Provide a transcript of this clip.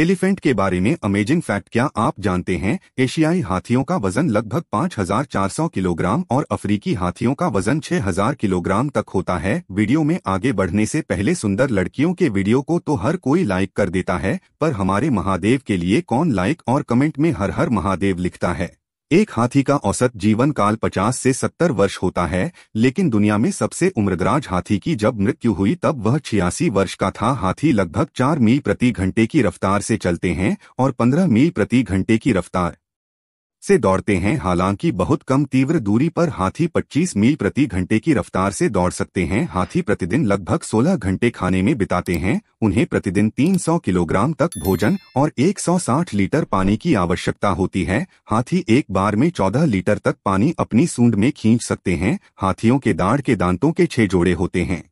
elephant के बारे में अमेजिंग फैक्ट क्या आप जानते हैं एशियाई हाथियों का वजन लगभग 5,400 किलोग्राम और अफ्रीकी हाथियों का वजन 6,000 किलोग्राम तक होता है वीडियो में आगे बढ़ने से पहले सुंदर लड़कियों के वीडियो को तो हर कोई लाइक कर देता है पर हमारे महादेव के लिए कौन लाइक और कमेंट में हर हर महादेव लिखता है एक हाथी का औसत जीवन काल 50 से 70 वर्ष होता है लेकिन दुनिया में सबसे उम्रदराज हाथी की जब मृत्यु हुई तब वह छियासी वर्ष का था हाथी लगभग चार मील प्रति घंटे की रफ्तार से चलते हैं और पंद्रह मील प्रति घंटे की रफ्तार से दौड़ते हैं हालांकि बहुत कम तीव्र दूरी पर हाथी 25 मील प्रति घंटे की रफ्तार से दौड़ सकते हैं हाथी प्रतिदिन लगभग 16 घंटे खाने में बिताते हैं उन्हें प्रतिदिन 300 किलोग्राम तक भोजन और 160 लीटर पानी की आवश्यकता होती है हाथी एक बार में 14 लीटर तक पानी अपनी सूंड में खींच सकते हैं हाथियों के दाढ़ के दांतों के छह जोड़े होते हैं